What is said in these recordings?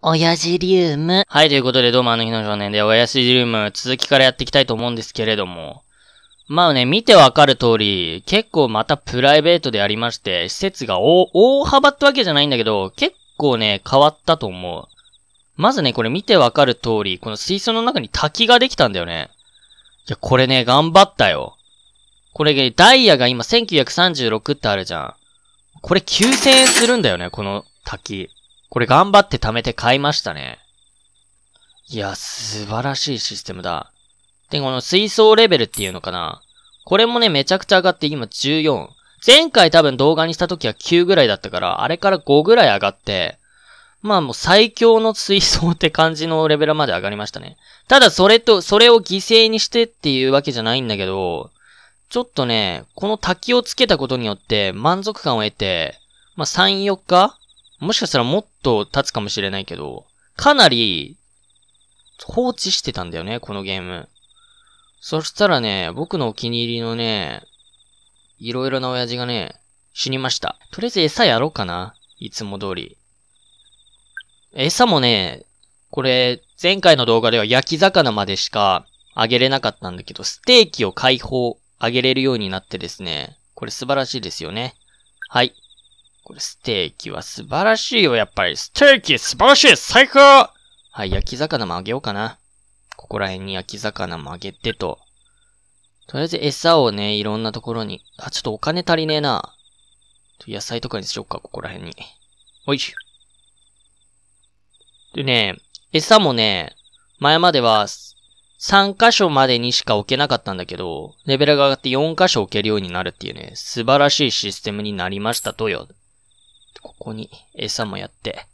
親父リウム。はい、ということで、どうもあの日の少年で、親父リウム、続きからやっていきたいと思うんですけれども。まあね、見てわかる通り、結構またプライベートでありまして、施設が大幅ってわけじゃないんだけど、結構ね、変わったと思う。まずね、これ見てわかる通り、この水槽の中に滝ができたんだよね。いや、これね、頑張ったよ。これ、ダイヤが今1936ってあるじゃん。これ9000円するんだよね、この滝。これ頑張って貯めて買いましたね。いや、素晴らしいシステムだ。で、この水槽レベルっていうのかな。これもね、めちゃくちゃ上がって今14。前回多分動画にした時は9ぐらいだったから、あれから5ぐらい上がって、まあもう最強の水槽って感じのレベルまで上がりましたね。ただそれと、それを犠牲にしてっていうわけじゃないんだけど、ちょっとね、この滝をつけたことによって満足感を得て、まあ3、4日もしかしたらもっと経つかもしれないけど、かなり放置してたんだよね、このゲーム。そしたらね、僕のお気に入りのね、いろいろな親父がね、死にました。とりあえず餌やろうかな。いつも通り。餌もね、これ、前回の動画では焼き魚までしかあげれなかったんだけど、ステーキを解放、あげれるようになってですね、これ素晴らしいですよね。はい。これステーキは素晴らしいよ、やっぱり。ステーキ素晴らしい最高はい、焼き魚もあげようかな。ここら辺に焼き魚もあげてと。とりあえず餌をね、いろんなところに。あ、ちょっとお金足りねえな。野菜とかにしよっか、ここら辺に。おいし。でね、餌もね、前までは3箇所までにしか置けなかったんだけど、レベルが上がって4箇所置けるようになるっていうね、素晴らしいシステムになりましたとよ。ここに餌もやって。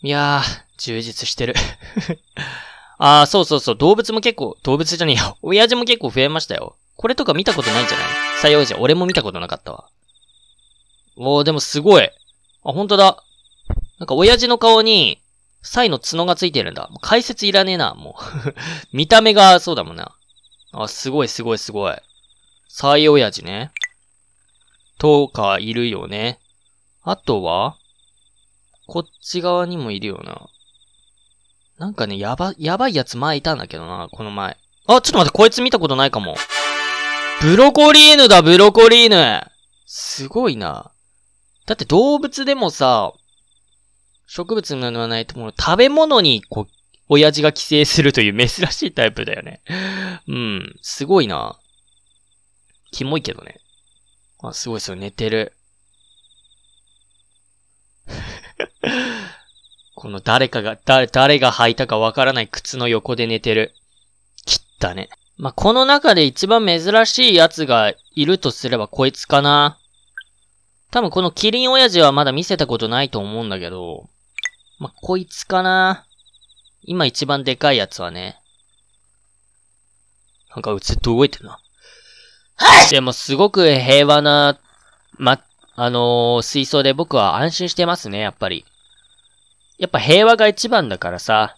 いやー、充実してる あー、そうそうそう、動物も結構、動物じゃねえよ。親父も結構増えましたよ。これとか見たことないんじゃない採用ゃ、俺も見たことなかったわ。おー、でもすごい。あ、ほんとだ。なんか親父の顔に、サイの角がついてるんだ。解説いらねえな、もう 見た目がそうだもんな。あ、すごいすごいすごい。サイ親父ね。とかいるよね。あとは、こっち側にもいるよな。なんかね、やば、やばいやつ前いたんだけどな、この前。あ、ちょっと待って、こいつ見たことないかも。ブロコリーヌだ、ブロコリーヌすごいな。だって動物でもさ、植物なのはないともう食べ物に、こう、親父が寄生するという珍しいタイプだよね。うん、すごいな。キモいけどね。あ、すごいですよ、寝てる。この誰かが、誰、誰が履いたかわからない靴の横で寝てる。切ったね。まあ、この中で一番珍しい奴がいるとすればこいつかな。多分このキリン親父はまだ見せたことないと思うんだけど、まあ、こいつかな。今一番でかいやつはね。なんかうつっと動いてるな。でもすごく平和な、ま、あのー、水槽で僕は安心してますね、やっぱり。やっぱ平和が一番だからさ。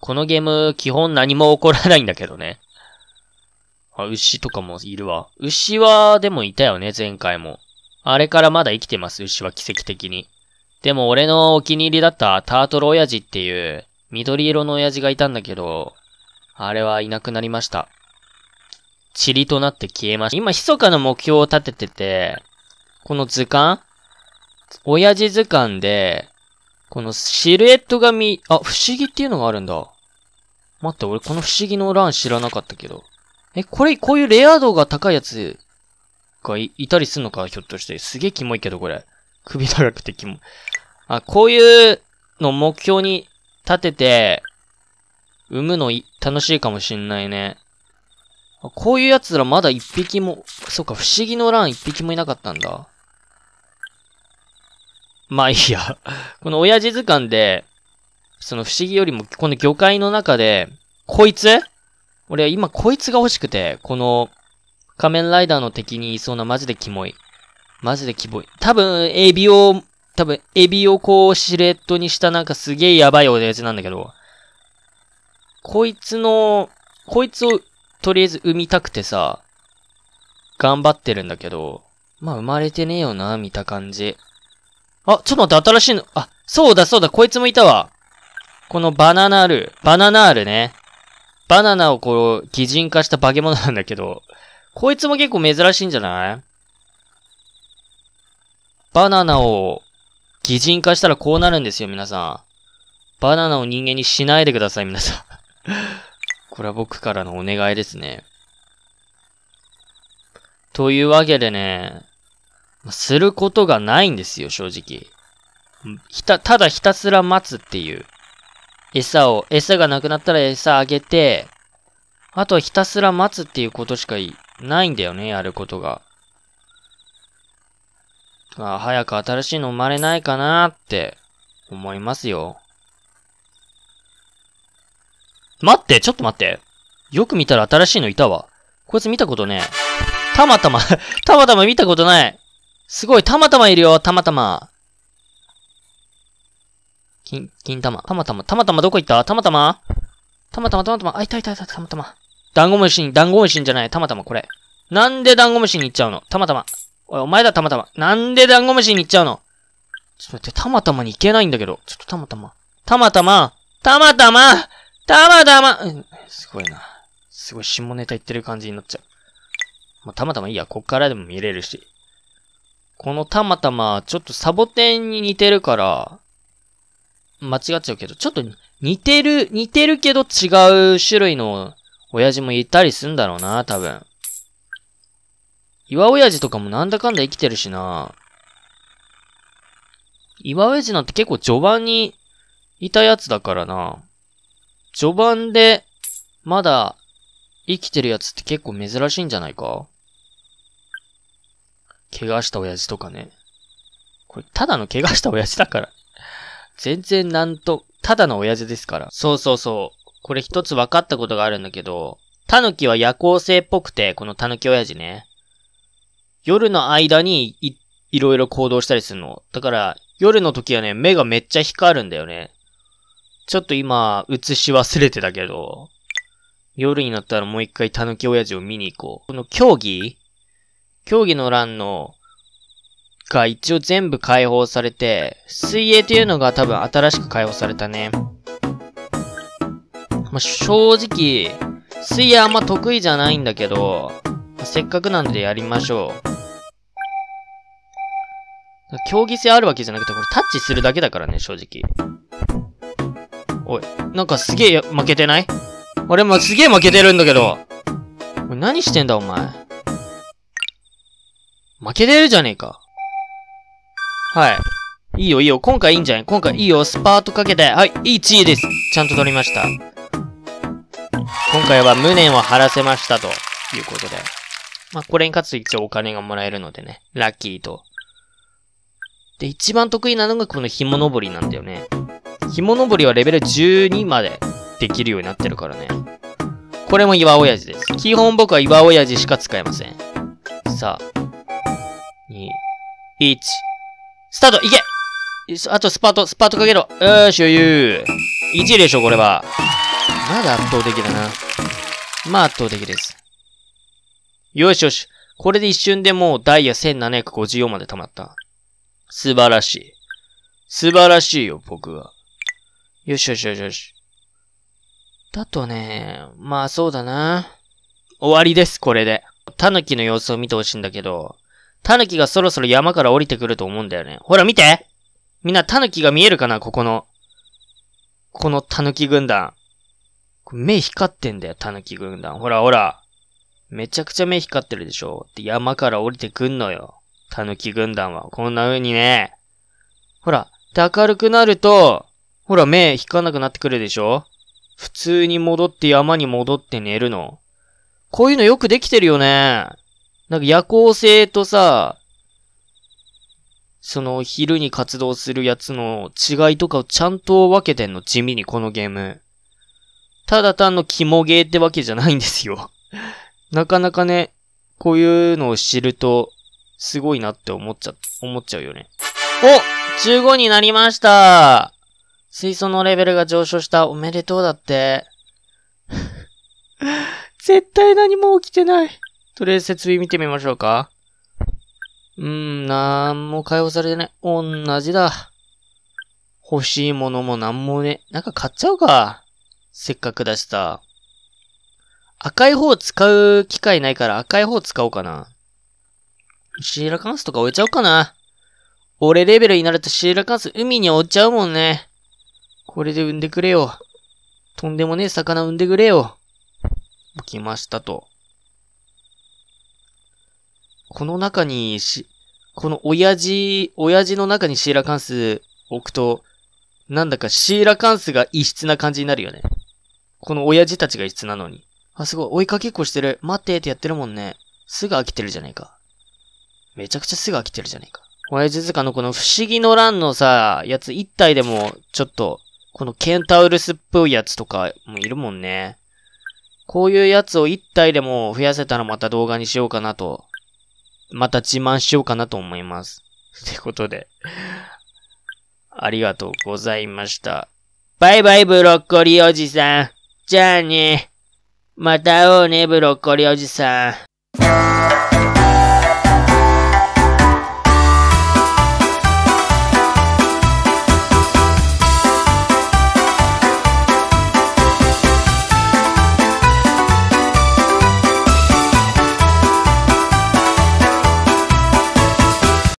このゲーム、基本何も起こらないんだけどね。あ、牛とかもいるわ。牛は、でもいたよね、前回も。あれからまだ生きてます、牛は奇跡的に。でも俺のお気に入りだったタートル親父っていう、緑色の親父がいたんだけど、あれはいなくなりました。塵となって消えました。今、密かな目標を立ててて、この図鑑親父図鑑で、このシルエットが見、あ、不思議っていうのがあるんだ。待って、俺この不思議の欄知らなかったけど。え、これ、こういうレア度が高いやつがいいたりすんのか、ひょっとして。すげえキモいけど、これ。首長くてキモい。あ、こういうの目標に立てて、産むの楽しいかもしんないね。こういう奴らまだ一匹も、そうか、不思議の乱一匹もいなかったんだ。まあいいや。この親父図鑑で、その不思議よりも、この魚介の中で、こいつ俺今こいつが欲しくて、この、仮面ライダーの敵にいそうなマジでキモい。マジでキモい。多分、エビを、多分、エビをこう、シレットにしたなんかすげえやばいおやつなんだけど、こいつの、こいつをとりあえず産みたくてさ、頑張ってるんだけど、まあ生まれてねえよな、見た感じ。あ、ちょっと待って、新しいの、あ、そうだそうだ、こいつもいたわ。このバナナール、バナナールね。バナナをこう、擬人化した化け物なんだけど、こいつも結構珍しいんじゃないバナナを擬人化したらこうなるんですよ、皆さん。バナナを人間にしないでください、皆さん。これは僕からのお願いですね。というわけでね、することがないんですよ、正直。ひた、ただひたすら待つっていう。餌を、餌がなくなったら餌あげて、あとはひたすら待つっていうことしかないんだよね、やることが。まあ、早く新しいの生まれないかなって思いますよ。待って、ちょっと待って。よく見たら新しいのいたわ。こいつ見たことねえ。たまたま たまたま見たことない。すごい、たまたまいるよ、たまたま。金、金玉。たまたま、たまたまどこ行ったたまたまたまたま、たまたま。あ、いたいたいた、たまたま。ダンゴムシに、ダンゴムシじゃない、たまたま、これ。なんでダンゴムシに行っちゃうのたまたま。おい、お前だ、たまたま。なんでダンゴムシに行っちゃうのちょっと待って、たまたまに行けないんだけど。ちょっとたまたま。たまたまたまたまたまたま、うん、すごいな。すごい下ネタ言ってる感じになっちゃう。まあ、たまたまいいや。こっからでも見れるし。このたまたま、ちょっとサボテンに似てるから、間違っちゃうけど、ちょっと似てる、似てるけど違う種類の親父もいたりすんだろうな、多分。岩親父とかもなんだかんだ生きてるしな。岩親父なんて結構序盤にいたやつだからな。序盤で、まだ、生きてるやつって結構珍しいんじゃないか怪我した親父とかね。これ、ただの怪我した親父だから。全然なんと、ただの親父ですから。そうそうそう。これ一つ分かったことがあるんだけど、タヌキは夜行性っぽくて、このタヌキ親父ね。夜の間にい、いろいろ行動したりするの。だから、夜の時はね、目がめっちゃ光るんだよね。ちょっと今、映し忘れてたけど、夜になったらもう一回狸親父を見に行こう。この競技競技の欄の、が一応全部解放されて、水泳というのが多分新しく解放されたね。まあ、正直、水泳あんま得意じゃないんだけど、まあ、せっかくなんでやりましょう。競技性あるわけじゃなくて、これタッチするだけだからね、正直。おい、なんかすげえ負けてない俺もすげえ負けてるんだけど。何してんだお前。負けてるじゃねえか。はい。いいよいいよ。今回いいんじゃない今回いいよ。スパートかけて。はい、いい地位です。ちゃんと取りました。今回は無念を晴らせましたということで。まあ、これに勝つと一応お金がもらえるのでね。ラッキーと。で、一番得意なのがこの紐登りなんだよね。紐登りはレベル12までできるようになってるからね。これも岩親父です。基本僕は岩親父しか使えません。さあ、2、1、スタートいけあとスパート、スパートかけろよーし、余裕 !1 位でしょ、これは。まだ圧倒的だな。まあ圧倒的です。よしよし。これで一瞬でもうダイヤ1754まで溜まった。素晴らしい。素晴らしいよ、僕は。よしよしよしよし。だとね、まあそうだな。終わりです、これで。タヌキの様子を見てほしいんだけど、タヌキがそろそろ山から降りてくると思うんだよね。ほら見てみんなタヌキが見えるかなここの。このタヌキ軍団。目光ってんだよ、タヌキ軍団。ほらほら。めちゃくちゃ目光ってるでしょで山から降りてくんのよ。タヌキ軍団は。こんな風にね。ほら、で明るくなると、ほら目引かなくなってくるでしょ普通に戻って山に戻って寝るの。こういうのよくできてるよね。なんか夜行性とさ、その昼に活動するやつの違いとかをちゃんと分けてんの、地味にこのゲーム。ただ単の肝ゲーってわけじゃないんですよなかなかね、こういうのを知ると、すごいなって思っちゃ、思っちゃうよね。お !15 になりました水素のレベルが上昇したおめでとうだって。絶対何も起きてない。とりあえず設備見てみましょうか。うーん、なんも解放されてない。同じだ。欲しいものもなんもね。なんか買っちゃうか。せっかくだしさ。赤い方使う機会ないから赤い方使おうかな。シーラカンスとか置いちゃおうかな。俺レベルになるとシーラカンス海に置いちゃうもんね。これで産んでくれよ。とんでもねえ魚産んでくれよ。来ましたと。この中にし、この親父、親父の中にシーラカンス置くと、なんだかシーラカンスが異質な感じになるよね。この親父たちが異質なのに。あ、すごい。追いかけっこしてる。待ってってやってるもんね。すぐ飽きてるじゃねえか。めちゃくちゃすぐ飽きてるじゃねえか。親父塚のこの不思議の欄のさ、やつ一体でも、ちょっと、このケンタウルスっぽいやつとかもいるもんね。こういうやつを1体でも増やせたらまた動画にしようかなと。また自慢しようかなと思います。ってことで。ありがとうございました。バイバイブロッコリーおじさん。じゃあね。また会おうね、ブロッコリーおじさん。